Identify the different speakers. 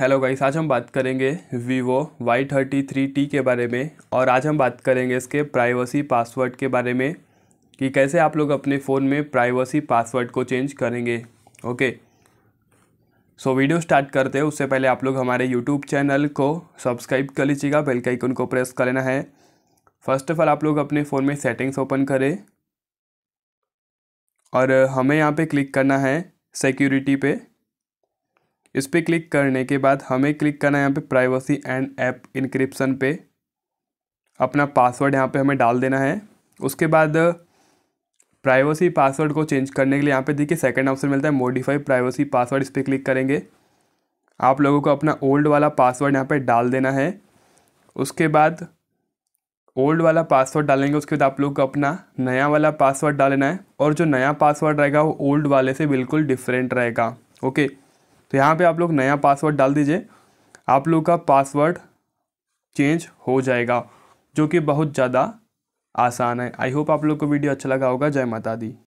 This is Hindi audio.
Speaker 1: हेलो गाइस आज हम बात करेंगे Vivo Y thirty three T के बारे में और आज हम बात करेंगे इसके प्राइवेसी पासवर्ड के बारे में कि कैसे आप लोग अपने फ़ोन में प्राइवेसी पासवर्ड को चेंज करेंगे ओके सो वीडियो स्टार्ट करते हैं उससे पहले आप लोग हमारे यूट्यूब चैनल को सब्सक्राइब कर लीजिएगा बेल का आइकन को प्रेस कर लेना है फर्स्ट ऑफ ऑल आप लोग अपने फ़ोन में सेटिंग्स ओपन करें और हमें यहाँ पर क्लिक करना है सिक्योरिटी पर इस पर क्लिक करने के बाद हमें क्लिक करना है यहाँ पे प्राइवेसी एंड ऐप इनक्रिप्सन पे अपना पासवर्ड यहाँ पे हमें डाल देना है उसके बाद प्राइवेसी पासवर्ड को चेंज करने के लिए यहाँ पे देखिए सेकंड ऑप्शन मिलता है मॉडिफाई प्राइवेसी पासवर्ड इस पर क्लिक करेंगे आप लोगों को अपना ओल्ड वाला पासवर्ड यहाँ पर डाल देना है उसके बाद ओल्ड वाला पासवर्ड डालेंगे उसके बाद आप लोग को अपना नया वाला पासवर्ड डालना है और जो नया पासवर्ड रहेगा वो ओल्ड वाले से बिल्कुल डिफरेंट रहेगा ओके तो यहाँ पे आप लोग नया पासवर्ड डाल दीजिए आप लोग का पासवर्ड चेंज हो जाएगा जो कि बहुत ज़्यादा आसान है आई होप आप लोग को वीडियो अच्छा लगा होगा जय माता दी